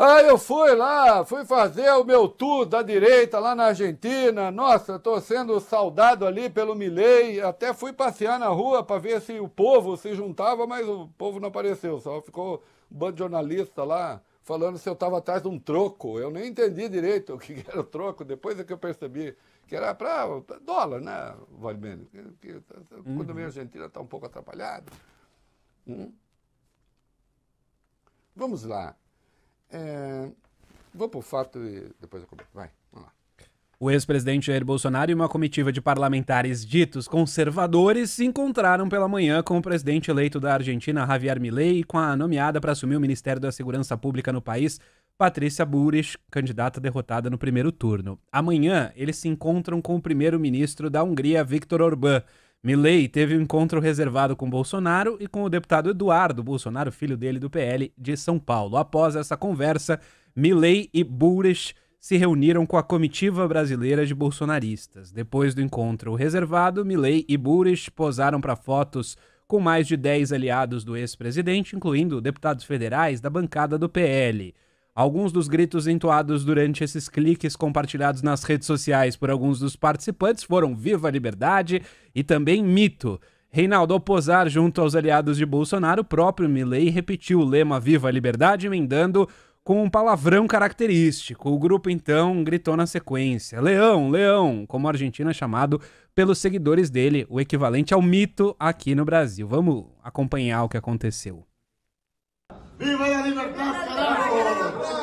Ah, eu fui lá, fui fazer o meu tour da direita lá na Argentina. Nossa, estou sendo saudado ali pelo Milei. Até fui passear na rua para ver se o povo se juntava, mas o povo não apareceu. Só ficou um bando de jornalista lá falando se eu estava atrás de um troco. Eu nem entendi direito o que era o troco. Depois é que eu percebi que era para dólar, né, Valmênio? Quando uhum. a argentina está um pouco atrapalhada. Hum? Vamos lá. É... Vou por fato e depois eu comento. Vai, vamos lá. O ex-presidente Jair Bolsonaro e uma comitiva de parlamentares ditos conservadores se encontraram pela manhã com o presidente eleito da Argentina, Javier Milei, e com a nomeada para assumir o Ministério da Segurança Pública no país, Patrícia Burish, candidata derrotada no primeiro turno. Amanhã, eles se encontram com o primeiro-ministro da Hungria, Viktor Orbán. Milley teve um encontro reservado com Bolsonaro e com o deputado Eduardo Bolsonaro, filho dele do PL, de São Paulo. Após essa conversa, Milley e Bullrich se reuniram com a comitiva brasileira de bolsonaristas. Depois do encontro reservado, Milley e Bullrich posaram para fotos com mais de 10 aliados do ex-presidente, incluindo deputados federais da bancada do PL. Alguns dos gritos entoados durante esses cliques compartilhados nas redes sociais por alguns dos participantes foram Viva a Liberdade e também Mito. Reinaldo, ao posar junto aos aliados de Bolsonaro, o próprio Milley repetiu o lema Viva a Liberdade, emendando com um palavrão característico. O grupo, então, gritou na sequência: Leão, Leão, como a Argentina é chamado pelos seguidores dele, o equivalente ao mito aqui no Brasil. Vamos acompanhar o que aconteceu. ¡Viva la libertad, carajo!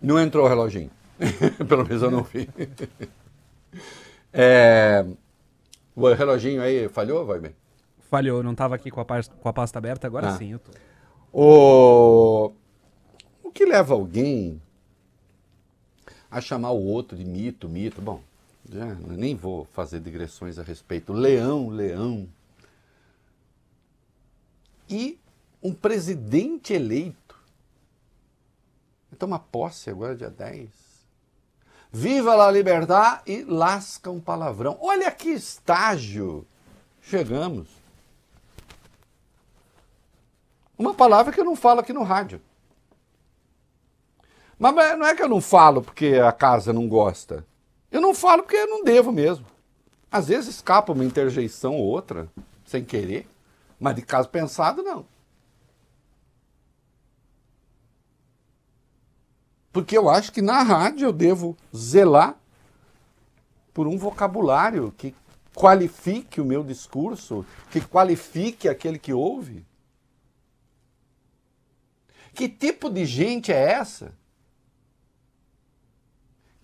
Não entrou o reloginho. Pelo menos eu não vi. é, o reloginho aí falhou, vai bem? Falhou, não estava aqui com a, pasta, com a pasta aberta, agora ah. sim eu tô. O... o que leva alguém a chamar o outro de mito, mito? Bom, já, nem vou fazer digressões a respeito. Leão, leão. E um presidente eleito toma então, posse agora, dia 10. Viva a liberdade e lasca um palavrão. Olha que estágio chegamos. Uma palavra que eu não falo aqui no rádio. Mas não é que eu não falo porque a casa não gosta. Eu não falo porque eu não devo mesmo. Às vezes escapa uma interjeição ou outra, sem querer, mas de caso pensado, não. Porque eu acho que na rádio eu devo zelar por um vocabulário que qualifique o meu discurso, que qualifique aquele que ouve. Que tipo de gente é essa?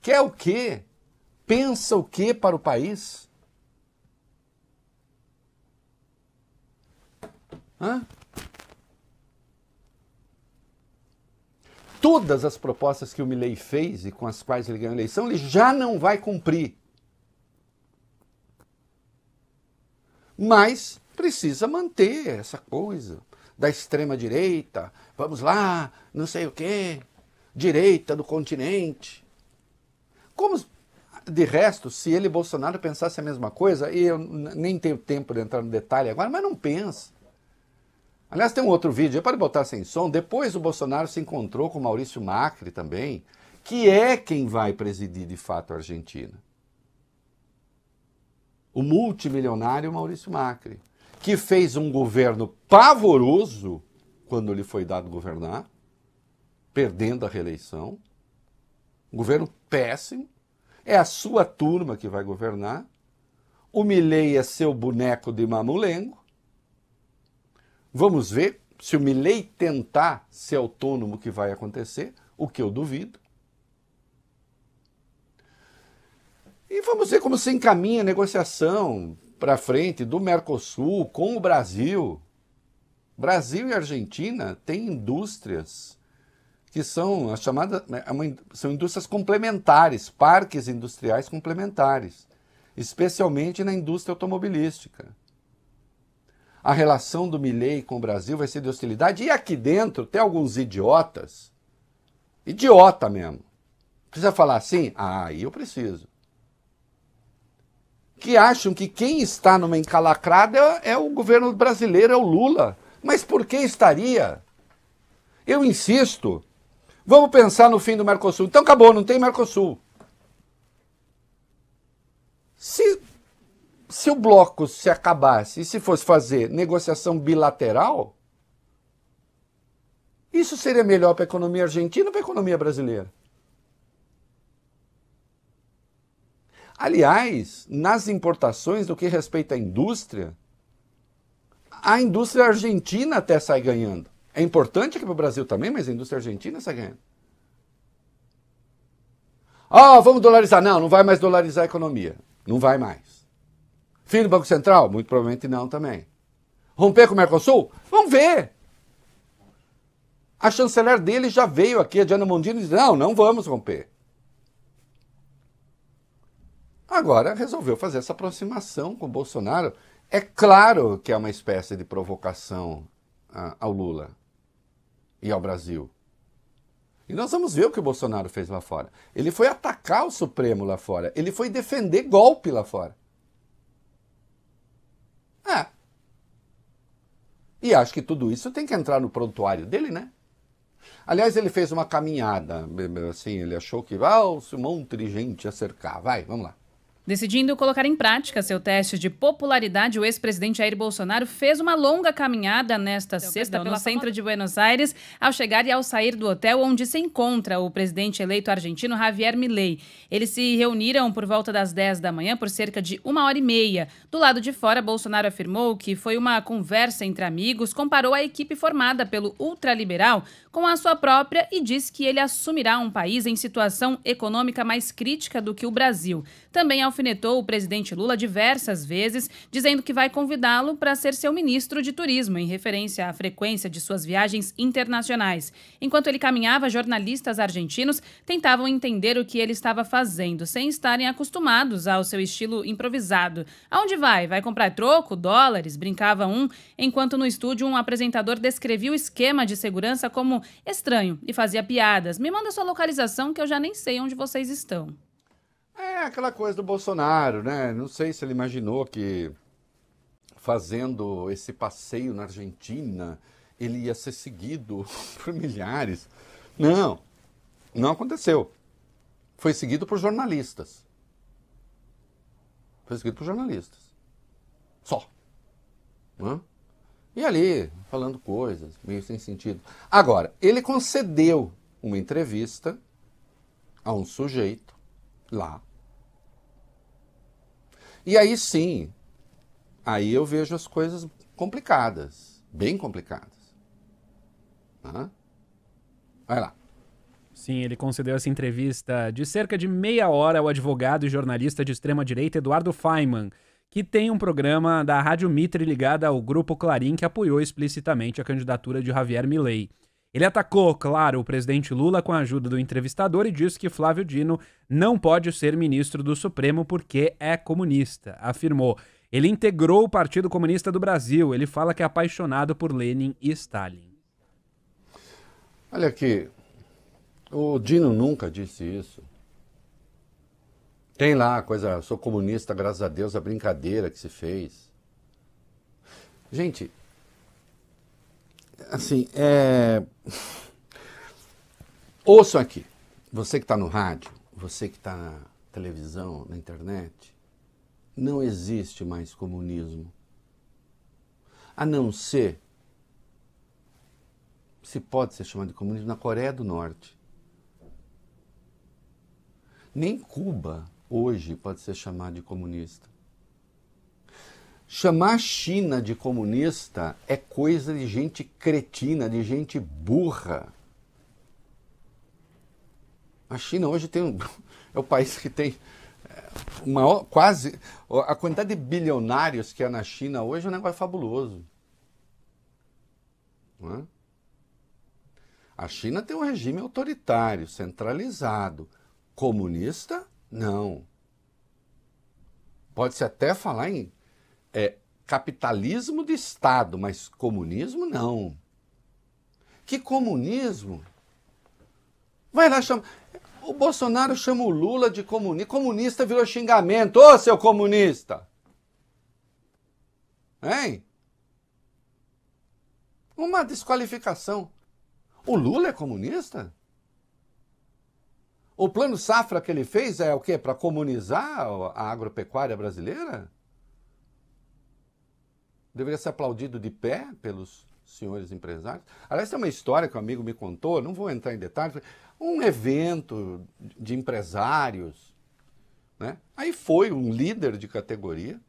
Quer o quê? Pensa o quê para o país? Hã? todas as propostas que o Milley fez e com as quais ele ganhou a eleição, ele já não vai cumprir. Mas precisa manter essa coisa da extrema-direita, vamos lá, não sei o quê, direita do continente. Como, de resto, se ele, Bolsonaro, pensasse a mesma coisa, e eu nem tenho tempo de entrar no detalhe agora, mas não pensa. Aliás, tem um outro vídeo, pode botar sem som. Depois o Bolsonaro se encontrou com Maurício Macri também, que é quem vai presidir de fato a Argentina. O multimilionário Maurício Macri, que fez um governo pavoroso quando lhe foi dado governar, perdendo a reeleição. Um governo péssimo. É a sua turma que vai governar. O Milley é seu boneco de mamulengo. Vamos ver se o Milley tentar ser autônomo que vai acontecer, o que eu duvido. E vamos ver como se encaminha a negociação para frente do Mercosul com o Brasil. Brasil e Argentina têm indústrias que são as chamadas né, é são indústrias complementares, parques industriais complementares, especialmente na indústria automobilística a relação do Milley com o Brasil vai ser de hostilidade. E aqui dentro tem alguns idiotas, idiota mesmo. Precisa falar assim? Ah, aí eu preciso. Que acham que quem está numa encalacrada é o governo brasileiro, é o Lula. Mas por que estaria? Eu insisto. Vamos pensar no fim do Mercosul. Então acabou, não tem Mercosul. Se se o bloco se acabasse e se fosse fazer negociação bilateral, isso seria melhor para a economia argentina ou para a economia brasileira? Aliás, nas importações, no que respeita à indústria, a indústria argentina até sai ganhando. É importante aqui para o Brasil também, mas a indústria argentina sai ganhando. Ah, oh, vamos dolarizar. Não, não vai mais dolarizar a economia. Não vai mais. Fim do Banco Central? Muito provavelmente não também. Romper com o Mercosul? Vamos ver. A chanceler dele já veio aqui, a Diana Mondino, e disse: não, não vamos romper. Agora resolveu fazer essa aproximação com o Bolsonaro. É claro que é uma espécie de provocação ah, ao Lula e ao Brasil. E nós vamos ver o que o Bolsonaro fez lá fora. Ele foi atacar o Supremo lá fora. Ele foi defender golpe lá fora. É. E acho que tudo isso tem que entrar no prontuário dele, né? Aliás, ele fez uma caminhada, assim, ele achou que ah, um monte de gente acercar, Vai, vamos lá. Decidindo colocar em prática seu teste de popularidade, o ex-presidente Jair Bolsonaro fez uma longa caminhada nesta então, sexta pelo centro de Buenos Aires, ao chegar e ao sair do hotel onde se encontra o presidente eleito argentino Javier Milei. Eles se reuniram por volta das 10 da manhã por cerca de uma hora e meia. Do lado de fora, Bolsonaro afirmou que foi uma conversa entre amigos, comparou a equipe formada pelo ultraliberal com a sua própria e disse que ele assumirá um país em situação econômica mais crítica do que o Brasil. Também ao alfinetou o presidente Lula diversas vezes, dizendo que vai convidá-lo para ser seu ministro de turismo, em referência à frequência de suas viagens internacionais. Enquanto ele caminhava, jornalistas argentinos tentavam entender o que ele estava fazendo, sem estarem acostumados ao seu estilo improvisado. Aonde vai? Vai comprar troco, dólares? Brincava um, enquanto no estúdio um apresentador descrevia o esquema de segurança como estranho e fazia piadas. Me manda sua localização que eu já nem sei onde vocês estão. É aquela coisa do Bolsonaro, né? Não sei se ele imaginou que fazendo esse passeio na Argentina ele ia ser seguido por milhares. Não, não aconteceu. Foi seguido por jornalistas. Foi seguido por jornalistas. Só. Hã? E ali, falando coisas meio sem sentido. Agora, ele concedeu uma entrevista a um sujeito lá. E aí sim, aí eu vejo as coisas complicadas, bem complicadas. Hã? Vai lá. Sim, ele concedeu essa entrevista de cerca de meia hora ao advogado e jornalista de extrema-direita Eduardo Feynman, que tem um programa da Rádio Mitre ligado ao Grupo Clarim que apoiou explicitamente a candidatura de Javier Milei. Ele atacou, claro, o presidente Lula com a ajuda do entrevistador e disse que Flávio Dino não pode ser ministro do Supremo porque é comunista, afirmou. Ele integrou o Partido Comunista do Brasil. Ele fala que é apaixonado por Lenin e Stalin. Olha aqui, o Dino nunca disse isso. Tem lá a coisa, sou comunista, graças a Deus, a brincadeira que se fez. Gente, assim, é... ouçam aqui. Você que está no rádio, você que está na televisão, na internet, não existe mais comunismo. A não ser, se pode ser chamado de comunismo, na Coreia do Norte. Nem Cuba hoje pode ser chamado de comunista. Chamar a China de comunista é coisa de gente cretina, de gente burra. A China hoje tem um, é o país que tem é, maior, quase a quantidade de bilionários que há na China hoje é um negócio fabuloso. É? A China tem um regime autoritário, centralizado. Comunista? Não. Pode-se até falar em é capitalismo de Estado, mas comunismo não. Que comunismo? Vai lá chamar. O Bolsonaro chama o Lula de comunista. Comunista virou xingamento. Ô, seu comunista! Hein? Uma desqualificação. O Lula é comunista? O plano safra que ele fez é o quê? Para comunizar a agropecuária brasileira? deveria ser aplaudido de pé pelos senhores empresários. Aliás, tem uma história que um amigo me contou, não vou entrar em detalhes, um evento de empresários. Né? Aí foi um líder de categoria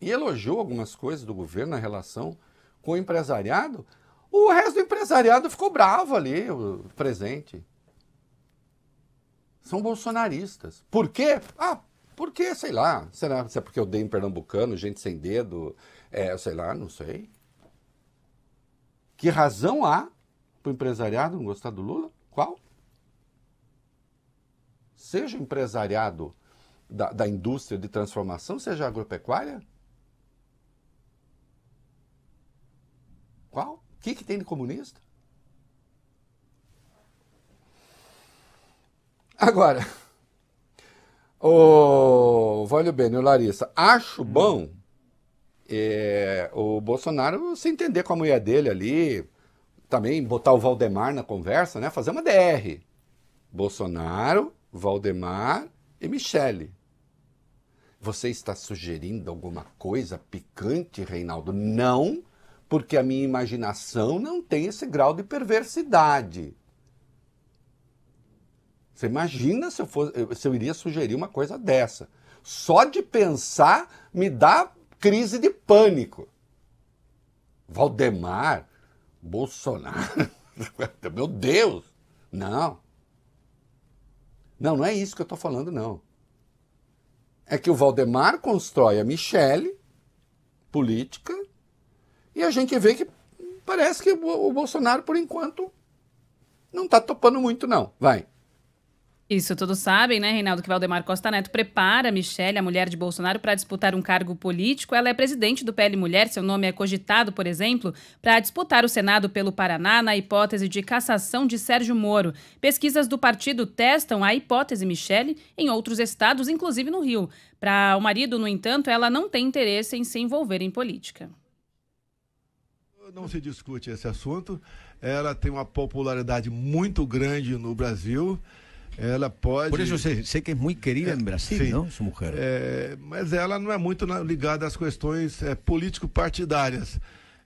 e elogiou algumas coisas do governo na relação com o empresariado. O resto do empresariado ficou bravo ali, presente. São bolsonaristas. Por quê? Ah, porque, sei lá, será se é porque eu dei um pernambucano, gente sem dedo, é, sei lá, não sei. Que razão há para o empresariado não gostar do Lula? Qual? Seja empresariado da, da indústria de transformação, seja agropecuária? Qual? O que, que tem de comunista? Agora. Ô, oh, bem, Larissa, acho hum. bom é, o Bolsonaro se entender com a mulher dele ali, também botar o Valdemar na conversa, né? Fazer uma DR. Bolsonaro, Valdemar e Michele. Você está sugerindo alguma coisa picante, Reinaldo? Não, porque a minha imaginação não tem esse grau de perversidade. Você imagina se eu, eh, se eu iria sugerir uma coisa dessa. Só de pensar me dá crise de pânico. Valdemar, Bolsonaro, meu Deus! Não. Não, não é isso que eu estou falando, não. É que o Valdemar constrói a Michele, política, e a gente vê que parece que o Bolsonaro, por enquanto, não está topando muito, não. Vai. Isso todos sabem, né, Reinaldo, que Valdemar Costa Neto prepara Michelle, a mulher de Bolsonaro, para disputar um cargo político. Ela é presidente do PL Mulher, seu nome é cogitado, por exemplo, para disputar o Senado pelo Paraná na hipótese de cassação de Sérgio Moro. Pesquisas do partido testam a hipótese Michelle em outros estados, inclusive no Rio. Para o marido, no entanto, ela não tem interesse em se envolver em política. Não se discute esse assunto. Ela tem uma popularidade muito grande no Brasil. Ela pode. Por isso você sei que é muito querida é, em Brasília, sim. não, sua mulher? É, mas ela não é muito ligada às questões é, político-partidárias.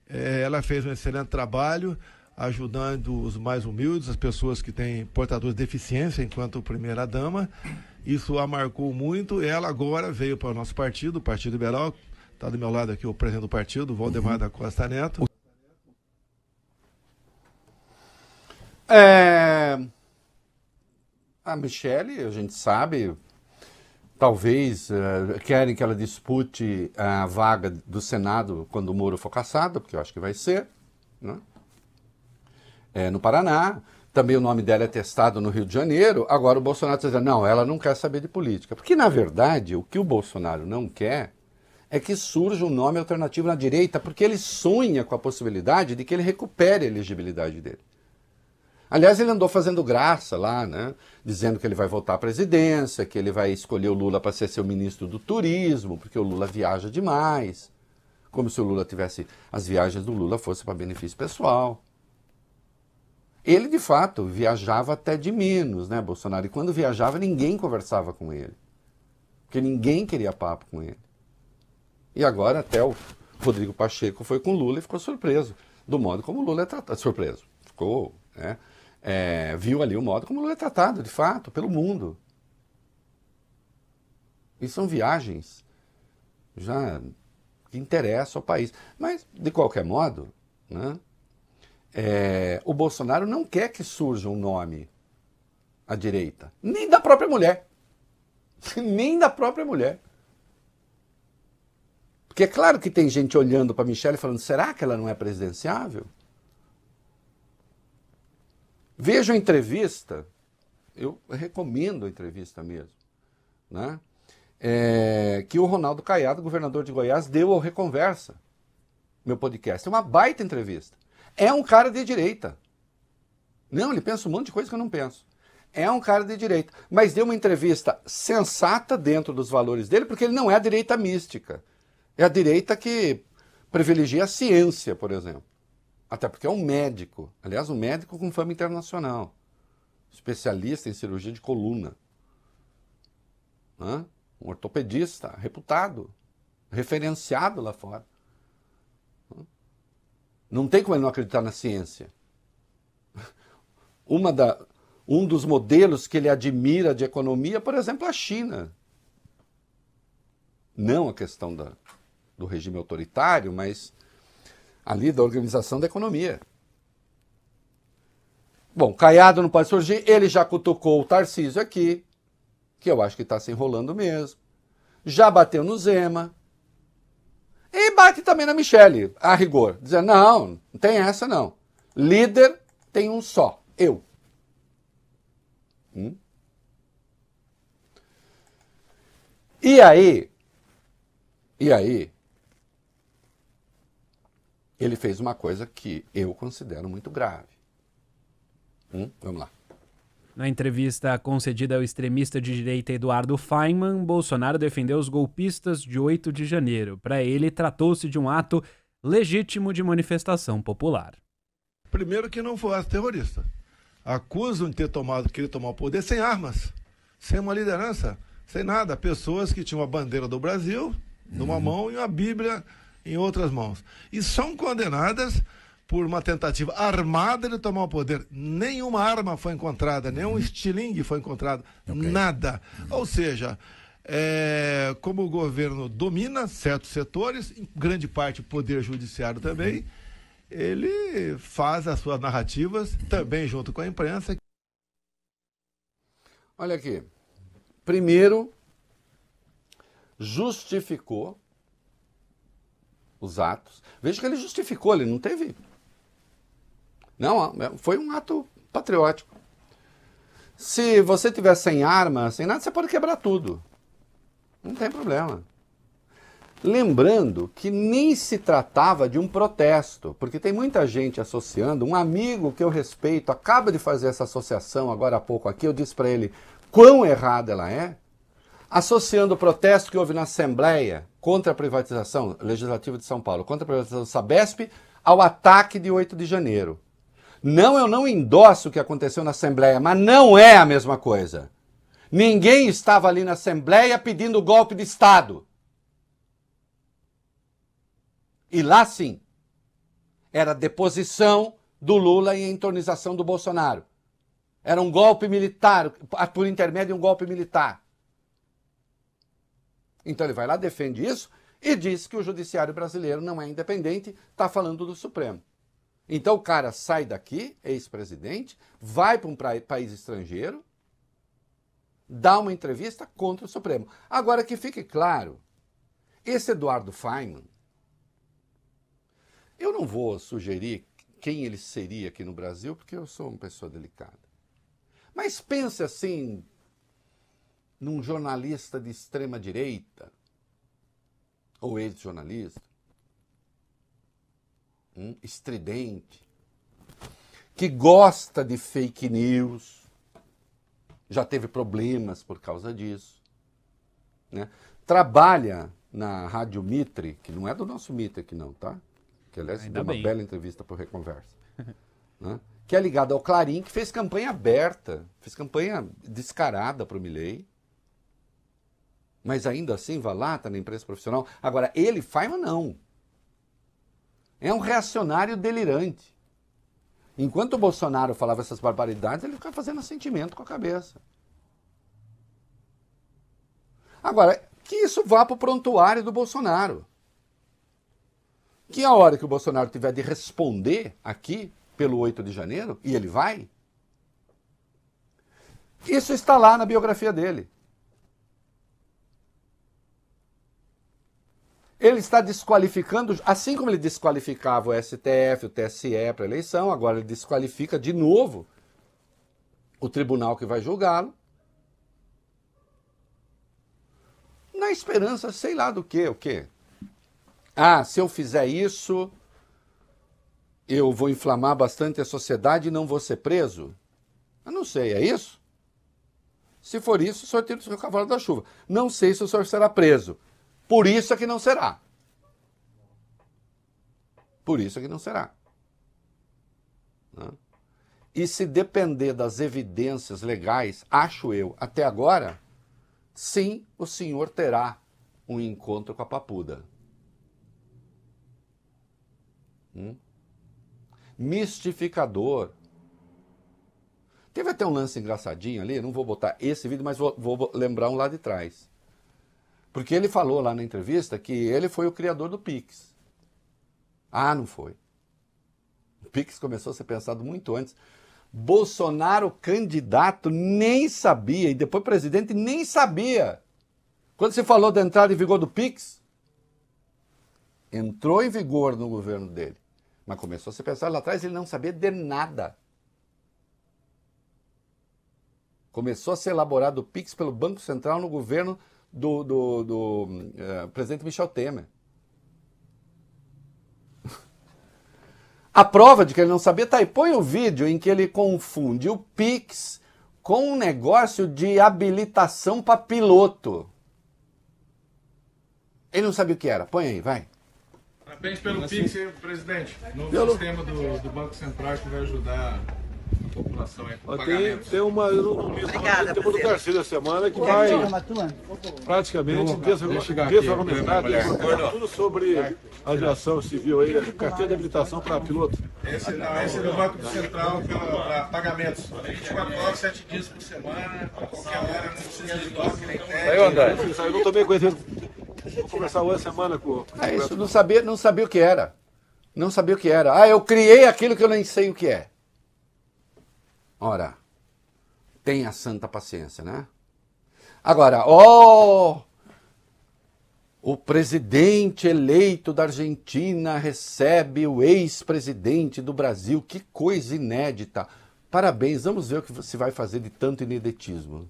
É, ela fez um excelente trabalho ajudando os mais humildes, as pessoas que têm portadores de deficiência enquanto primeira dama. Isso a marcou muito. Ela agora veio para o nosso partido, o Partido Liberal. Está do meu lado aqui o presidente do partido, Valdemar uhum. da Costa Neto. É, a ah, Michelle, a gente sabe, talvez uh, querem que ela dispute a vaga do Senado quando o Moro for caçado, porque eu acho que vai ser, né? é, no Paraná. Também o nome dela é testado no Rio de Janeiro. Agora o Bolsonaro está dizendo, não, ela não quer saber de política. Porque, na verdade, o que o Bolsonaro não quer é que surja um nome alternativo na direita, porque ele sonha com a possibilidade de que ele recupere a elegibilidade dele. Aliás, ele andou fazendo graça lá, né? Dizendo que ele vai voltar à presidência, que ele vai escolher o Lula para ser seu ministro do turismo, porque o Lula viaja demais. Como se o Lula tivesse. As viagens do Lula fossem para benefício pessoal. Ele, de fato, viajava até de menos, né, Bolsonaro? E quando viajava, ninguém conversava com ele. Porque ninguém queria papo com ele. E agora até o Rodrigo Pacheco foi com o Lula e ficou surpreso do modo como o Lula é tratado. Surpreso. Ficou, né? é, viu ali o modo como Lula é tratado, de fato, pelo mundo. E são viagens já que interessam ao país. Mas, de qualquer modo, né, é, o Bolsonaro não quer que surja um nome à direita, nem da própria mulher. nem da própria mulher. Porque é claro que tem gente olhando para Michelle e falando: será que ela não é presidenciável? Veja a entrevista, eu recomendo a entrevista mesmo, né? É, que o Ronaldo Caiado, governador de Goiás, deu ao Reconversa, meu podcast. É uma baita entrevista. É um cara de direita. Não, ele pensa um monte de coisa que eu não penso. É um cara de direita. Mas deu uma entrevista sensata dentro dos valores dele, porque ele não é a direita mística. É a direita que privilegia a ciência, por exemplo. Até porque é um médico, aliás, um médico com fama internacional, especialista em cirurgia de coluna, um ortopedista reputado, referenciado lá fora. Não tem como ele não acreditar na ciência. Uma da, um dos modelos que ele admira de economia, por exemplo, é a China. Não a questão da, do regime autoritário, mas ali da organização da economia. Bom, Caiado não pode surgir, ele já cutucou o Tarcísio aqui, que eu acho que está se enrolando mesmo. Já bateu no Zema. E bate também na Michelle, a rigor, dizendo: não, não tem essa não. Líder tem um só, eu. Hum? E aí, e aí, ele fez uma coisa que eu considero muito grave. Hum? Vamos lá. Na entrevista concedida ao extremista de direita Eduardo Feynman, Bolsonaro defendeu os golpistas de 8 de janeiro. Para ele, tratou-se de um ato legítimo de manifestação popular. Primeiro que não foi ato terrorista. Acusam de ter tomado, querer tomar o poder sem armas, sem uma liderança, sem nada. Pessoas que tinham a bandeira do Brasil numa uhum. mão e uma bíblia em outras mãos. E são condenadas por uma tentativa armada de tomar o poder. Nenhuma arma foi encontrada, nenhum uhum. estilingue foi encontrado, okay. nada. Uhum. Ou seja, é, como o governo domina certos setores, em grande parte o poder judiciário também, uhum. ele faz as suas narrativas, também junto com a imprensa. Olha aqui. Primeiro, justificou os atos. Veja que ele justificou, ele não teve. Não, é, foi um ato patriótico. Se você tiver sem arma, sem nada, você pode quebrar tudo. Não tem problema. Lembrando que nem se tratava de um protesto, porque tem muita gente associando. Um amigo que eu respeito acaba de fazer essa associação agora há pouco aqui. Eu disse para ele quão errada ela é associando o protesto que houve na Assembleia contra a privatização legislativa de São Paulo, contra a privatização da Sabesp, ao ataque de 8 de janeiro. Não, eu não endosso o que aconteceu na Assembleia, mas não é a mesma coisa. Ninguém estava ali na Assembleia pedindo golpe de Estado. E lá sim, era deposição do Lula e entronização do Bolsonaro. Era um golpe militar, por intermédio de um golpe militar. Então ele vai lá, defende isso e diz que o judiciário brasileiro não é independente, está falando do Supremo. Então o cara sai daqui, ex-presidente, vai para um país estrangeiro, dá uma entrevista contra o Supremo. Agora que fique claro, esse Eduardo Feynman, eu não vou sugerir quem ele seria aqui no Brasil, porque eu sou uma pessoa delicada. Mas pense assim, num jornalista de extrema direita, ou ex-jornalista, um estridente, que gosta de fake news, já teve problemas por causa disso, né? trabalha na Rádio Mitre, que não é do nosso Mitre aqui não, tá? Que aliás Ainda deu uma bem. bela entrevista para Reconversa. né? Que é ligado ao Clarim, que fez campanha aberta, fez campanha descarada para o Milley mas ainda assim vá lá, está na imprensa profissional. Agora, ele faz ou não? É um reacionário delirante. Enquanto o Bolsonaro falava essas barbaridades, ele ficava fazendo assentimento com a cabeça. Agora, que isso vá para o prontuário do Bolsonaro. Que a hora que o Bolsonaro tiver de responder aqui, pelo 8 de janeiro, e ele vai, isso está lá na biografia dele. Ele está desqualificando, assim como ele desqualificava o STF, o TSE para eleição, agora ele desqualifica de novo o tribunal que vai julgá-lo. Na esperança, sei lá do que, o quê? Ah, se eu fizer isso, eu vou inflamar bastante a sociedade e não vou ser preso? Eu não sei, é isso? Se for isso, o senhor tira o seu cavalo da chuva. Não sei se o senhor será preso, por isso é que não será. Por isso é que não será. Né? E se depender das evidências legais, acho eu, até agora, sim, o senhor terá um encontro com a papuda. Hum? Mistificador. Teve até um lance engraçadinho ali, não vou botar esse vídeo, mas vou, vou lembrar um lá de trás. Porque ele falou lá na entrevista que ele foi o criador do Pix. Ah, não foi. O Pix começou a ser pensado muito antes. Bolsonaro, candidato, nem sabia, e depois presidente, nem sabia. Quando se falou da entrada em vigor do Pix, entrou em vigor no governo dele. Mas começou a se pensar lá atrás, ele não sabia de nada. Começou a ser elaborado o Pix pelo Banco Central no governo do, do, do uh, presidente Michel Temer. A prova de que ele não sabia tá aí. Põe o vídeo em que ele confunde o Pix com um negócio de habilitação para piloto. Ele não sabia o que era. Põe aí, vai. Parabéns pelo assim. Pix, presidente. Novo pelo... sistema do, do Banco Central que vai ajudar população é com tem, tem uma, tem uma do Garcia da semana que vai praticamente desargumentada, tudo sobre aviação civil aí, carteira de habilitação para piloto. Esse não, esse é do Banco Central é para pagamentos. 24 horas, 7 dias por semana, qualquer hora, não precisa de toque nem André. Eu não tomei conhecimento. Vou conversar hoje semana com o. É isso, não sabia, não sabia o que era. Não sabia o que era. Ah, eu criei aquilo que eu nem sei o que é. Ora, tenha santa paciência, né? Agora, ó, oh, o presidente eleito da Argentina recebe o ex-presidente do Brasil. Que coisa inédita. Parabéns, vamos ver o que você vai fazer de tanto ineditismo.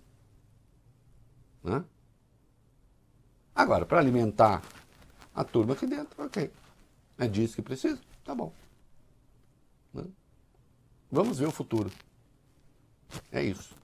Né? Agora, para alimentar a turma aqui dentro, ok. É disso que precisa? Tá bom. Né? Vamos ver o futuro. É isso.